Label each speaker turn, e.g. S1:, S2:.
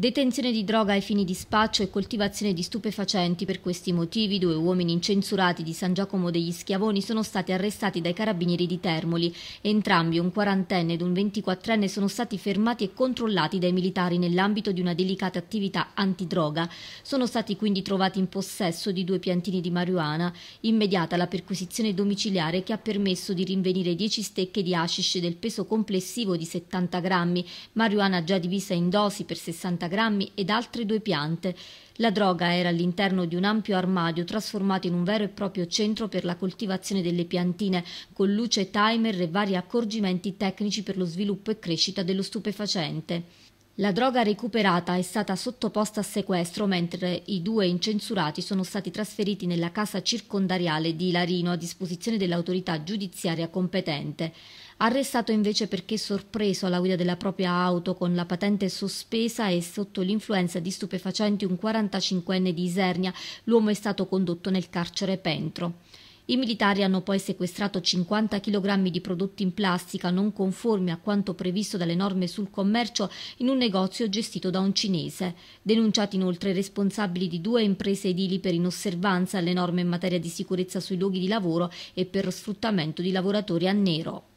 S1: Detenzione di droga ai fini di spaccio e coltivazione di stupefacenti. Per questi motivi due uomini incensurati di San Giacomo degli Schiavoni sono stati arrestati dai carabinieri di Termoli. Entrambi, un quarantenne ed un ventiquattrenne, sono stati fermati e controllati dai militari nell'ambito di una delicata attività antidroga. Sono stati quindi trovati in possesso di due piantini di marijuana. Immediata la perquisizione domiciliare che ha permesso di rinvenire 10 stecche di hashish del peso complessivo di 70 grammi, marijuana già divisa in dosi per 60 grammi ed altre due piante. La droga era all'interno di un ampio armadio trasformato in un vero e proprio centro per la coltivazione delle piantine, con luce timer e vari accorgimenti tecnici per lo sviluppo e crescita dello stupefacente. La droga recuperata è stata sottoposta a sequestro mentre i due incensurati sono stati trasferiti nella casa circondariale di Larino a disposizione dell'autorità giudiziaria competente. Arrestato invece perché sorpreso alla guida della propria auto con la patente sospesa e sotto l'influenza di stupefacenti un 45enne di Isernia, l'uomo è stato condotto nel carcere Pentro. I militari hanno poi sequestrato 50 kg di prodotti in plastica non conformi a quanto previsto dalle norme sul commercio in un negozio gestito da un cinese. Denunciati inoltre i responsabili di due imprese edili per inosservanza alle norme in materia di sicurezza sui luoghi di lavoro e per sfruttamento di lavoratori a nero.